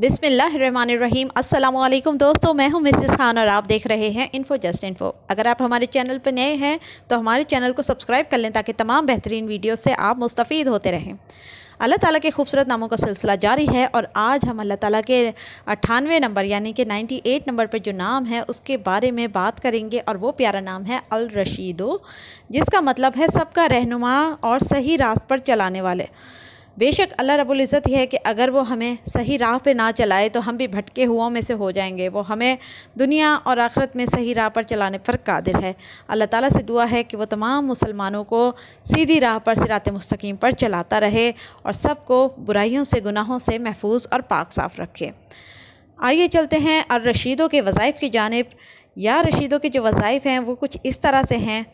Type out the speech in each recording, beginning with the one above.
बिसमीम अल्लाम दोस्तों मैं हूं मिसिस खान और आप देख रहे हैं इन्फो जस्ट इन्फो अगर आप हमारे चैनल पर नए हैं तो हमारे चैनल को सब्सक्राइब कर लें ताकि तमाम बेहतरीन वीडियो से आप मुस्तफ़ होते रहें अल्लाह ताला के खूबसूरत नामों का सिलसिला जारी है और आज हम अल्लाह ताला के अट्ठानवे नंबर यानी कि 98 नंबर पर जो नाम है उसके बारे में बात करेंगे और वो प्यारा नाम है अल रशीदो जिसका मतलब है सबका रहनुमा और सही रास्त पर चलाने वाले बेशक अल्लाह रबुल्ज़त यह है कि अगर वो हमें सही राह पे ना चलाए तो हम भी भटके हुओं में से हो जाएंगे वो हमें दुनिया और आखरत में सही राह पर चलाने पर कादिर है अल्लाह ताला से दुआ है कि वो तमाम मुसलमानों को सीधी राह पर सिरात मुस्तकीम पर चलाता रहे और सबको बुराइयों से गुनाहों से महफूज और पाक साफ रखे आइए चलते हैं और रशीदों के वज़ाइफ़ की जानब या रशीदों के जो वज़ाइफ़ हैं वो कुछ इस तरह से हैं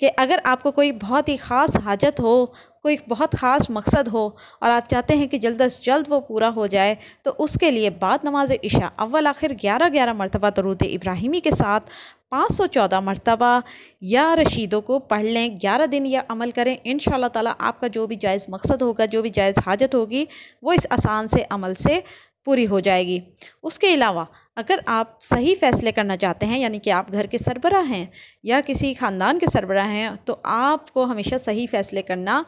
कि अगर आपको कोई बहुत ही ख़ास हाजत हो कोई बहुत ख़ास मकसद हो और आप चाहते हैं कि जल्द अज जल्द वो पूरा हो जाए तो उसके लिए बाद नमाज इशा अव्वल आखिर ग्यारह ग्यारह मरतबा दरूद इब्राहिमी के साथ पाँच सौ चौदह मरतबा या रशीदों को पढ़ लें ग्यारह दिन या अमल करें इन ताला आपका जो भी जायज़ मकसद होगा जो भी जायज़ हाजत होगी वो इस आसान से अमल से पूरी हो जाएगी उसके अलावा अगर आप सही फैसले करना चाहते हैं यानी कि आप घर के सरबरा हैं या किसी ख़ानदान के सरबरा हैं तो आपको हमेशा सही फैसले करना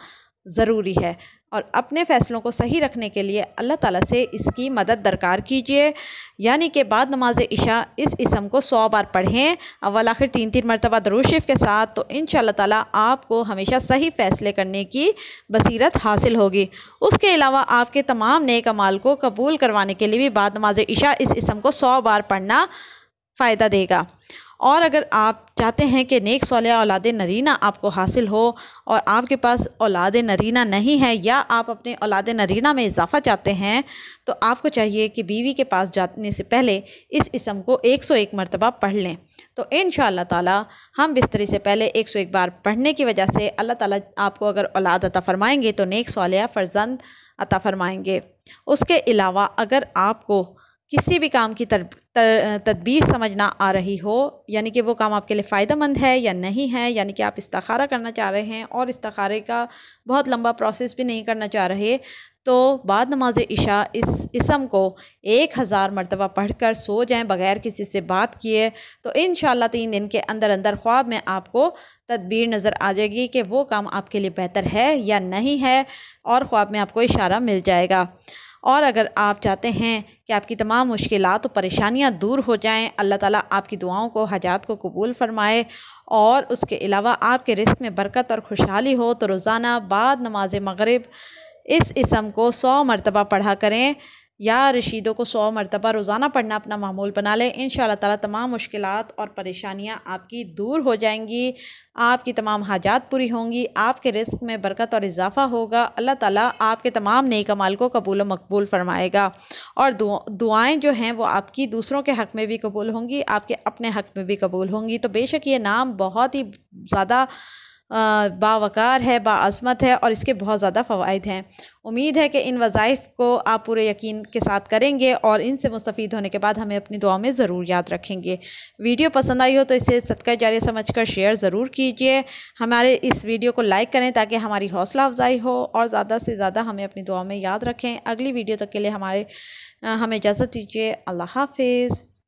ज़रूरी है और अपने फ़ैसलों को सही रखने के लिए अल्लाह ताला से इसकी मदद दरकार कीजिए यानी कि बाद नमाज इशा इस इसम को सौ बार पढ़ें अवल आखिर तीन तीन मरतबा दरूशिफ के साथ तो इन ताला आपको हमेशा सही फ़ैसले करने की बसीरत हासिल होगी उसके अलावा आपके तमाम नए कमाल को कबूल करवाने के लिए भी बाद नमाज इशा इस इसम को सौ बार पढ़ना फ़ायदा देगा और अगर आप चाहते हैं कि नेक सौल औलाद नरीना आपको हासिल हो और आपके पास औलाद नरीना नहीं है या आप अपने औलाद नरीना में इजाफ़ा चाहते हैं तो आपको चाहिए कि बीवी के पास जाने से पहले इस इसम को 101 मरतबा पढ़ लें तो इन ताला हम बिस्तरी से पहले 101 बार पढ़ने की वजह से अल्लाह ताला आपको अगर औलाद अता फ़रमाएँगे तो नेक सौल फ़र्जंद अता फ़रमाएँगे उसके अलावा अगर आपको किसी भी काम की तर, तदबीर समझना आ रही हो यानी कि वो काम आपके लिए फ़ायदेमंद है या नहीं है यानी कि आप इस्तारा करना चाह रहे हैं और इस्तारे का बहुत लंबा प्रोसेस भी नहीं करना चाह रहे तो बाद नमाज इशा इस इसम को एक हज़ार मरतबा पढ़ कर सो जाएं बग़ैर किसी से बात किए तो इन तीन दिन के अंदर अंदर ख्वाब में आपको तदबीर नज़र आ जाएगी कि वो काम आपके लिए बेहतर है या नहीं है और ख्वाब में आपको इशारा मिल जाएगा और अगर आप चाहते हैं कि आपकी तमाम मुश्किल और परेशानियाँ दूर हो जाएँ अल्लाह ताली आपकी दुआओं को हजात को कबूल फ़रमाए और उसके अलावा आपके रिस्क में बरकत और खुशहाली हो तो रोज़ाना बाद नमाज मगरब इस इसम को सौ मरतबा पढ़ा करें या रशीदों को सौ मरतबा रोज़ाना पढ़ना अपना मामूल बना लें इन ताला तमाम मुश्किल और परेशानियाँ आपकी दूर हो जाएंगी आपकी तमाम हाजात पूरी होंगी आपके रिस्क में बरकत और इजाफा होगा अल्लाह ताला आपके तमाम नई कमाल को कबूल मकबूल फरमाएगा और दुआएं जो हैं वो आपकी दूसरों के हक़ में भी कबूल होंगी आपके अपने हक़ में भी कबूल होंगी तो बेशक ये नाम बहुत ही ज़्यादा बावक़ार है बाज़मत है और इसके बहुत ज़्यादा फ़वाद हैं उम्मीद है कि इन वज़ाइफ को आप पूरे यकीन के साथ करेंगे और इनसे मुस्तफ़ होने के बाद हमें अपनी दुआ में ज़रूर याद रखेंगे वीडियो पसंद आई हो तो इसे सदका जारी समझ कर शेयर ज़रूर कीजिए हमारे इस वीडियो को लाइक करें ताकि हमारी हौसला अफजाई हो और ज़्यादा से ज़्यादा हमें अपनी दुआ में याद रखें अगली वीडियो तक के लिए हमारे हमें इजाज़त दीजिए अल्लाह हाफिज़